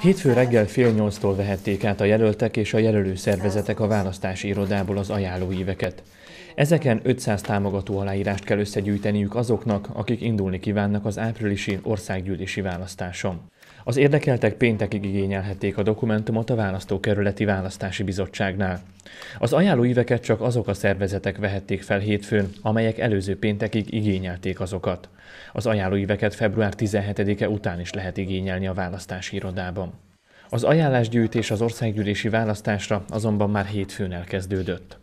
Hétfő reggel fél nyolctól vehették át a jelöltek és a jelölő szervezetek a választási irodából az ajánlóíveket. Ezeken 500 támogató aláírást kell összegyűjteniük azoknak, akik indulni kívánnak az áprilisi országgyűlési választáson. Az érdekeltek péntekig igényelhették a dokumentumot a választókerületi választási bizottságnál. Az ajánlóíveket csak azok a szervezetek vehették fel hétfőn, amelyek előző péntekig igényelték azokat. Az ajánlóíveket február 17-e után is lehet igényelni a választási irodában. Az ajánlásgyűjtés az országgyűlési választásra azonban már hétfőn elkezdődött.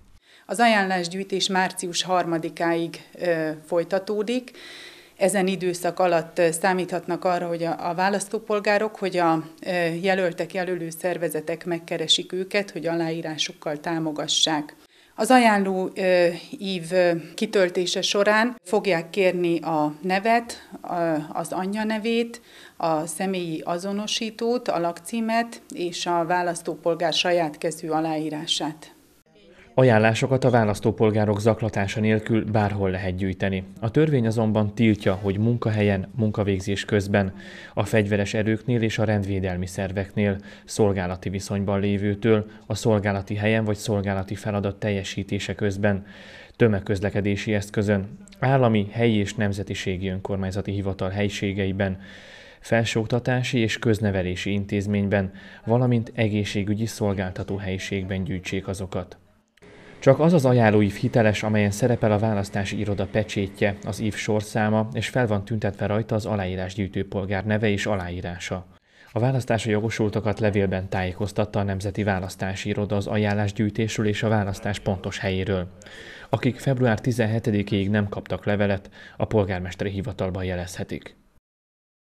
Az ajánlásgyűjtés március 3-áig folytatódik. Ezen időszak alatt számíthatnak arra, hogy a, a választópolgárok, hogy a jelöltek, jelölő szervezetek megkeresik őket, hogy aláírásukkal támogassák. Az ajánló ív kitöltése során fogják kérni a nevet, az anyja nevét, a személyi azonosítót, a lakcímet és a választópolgár saját kezű aláírását. Ajánlásokat a választópolgárok zaklatása nélkül bárhol lehet gyűjteni. A törvény azonban tiltja, hogy munkahelyen, munkavégzés közben, a fegyveres erőknél és a rendvédelmi szerveknél, szolgálati viszonyban lévőtől, a szolgálati helyen vagy szolgálati feladat teljesítése közben, tömegközlekedési eszközön, állami, helyi és nemzetiségi önkormányzati hivatal helységeiben, felsőoktatási és köznevelési intézményben, valamint egészségügyi szolgáltató helyiségben gyűjtsék azokat. Csak az az ajánlóív hiteles, amelyen szerepel a választási iroda pecsétje, az ív sorszáma, és fel van tüntetve rajta az aláírásgyűjtő polgár neve és aláírása. A választási jogosultakat levélben tájékoztatta a Nemzeti Választási Iroda az ajánlásgyűjtésről és a választás pontos helyéről. Akik február 17-ig nem kaptak levelet, a polgármesteri hivatalban jelezhetik.